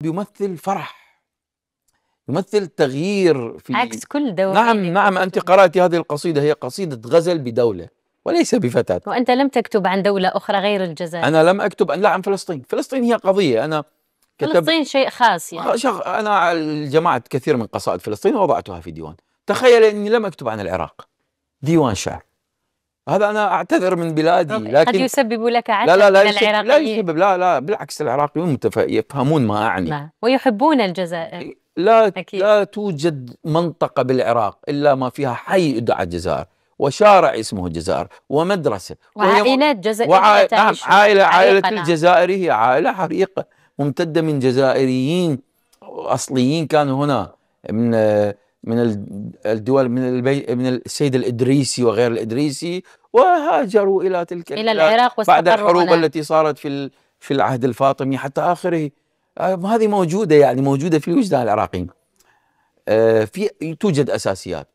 بيمثل فرح يمثل تغيير في عكس كل دولة نعم نعم أنت قرأت هذه القصيدة هي قصيدة غزل بدولة وليس بفتاة وأنت لم تكتب عن دولة أخرى غير الجزائر أنا لم أكتب لا عن فلسطين فلسطين هي قضية أنا كتب فلسطين شيء خاص يعني آه، شغ... أنا جمعت كثير من قصائد فلسطين ووضعتها في ديوان تخيل أني لم أكتب عن العراق ديوان شعر هذا انا اعتذر من بلادي لكن قد يسبب لك عتب لا لا لا من العراقيين لا يسبب لا لا بالعكس العراقيون يفهمون ما اعني ما. ويحبون الجزائر لا أكيد. لا توجد منطقه بالعراق الا ما فيها حي يدعى الجزائر وشارع اسمه الجزائر ومدرسه وعائلات جزائريه وعائل... نعم عائله عائله الجزائري هي عائله حريقه ممتده من جزائريين اصليين كانوا هنا من من الدول من البي من السيد الادريسي وغير الادريسي وهاجروا الى تلك الى العراق بعد الحروب هنا. التي صارت في في العهد الفاطمي حتى اخره آه، هذه موجوده يعني موجوده في الوجدان العراقيين آه، في توجد اساسيات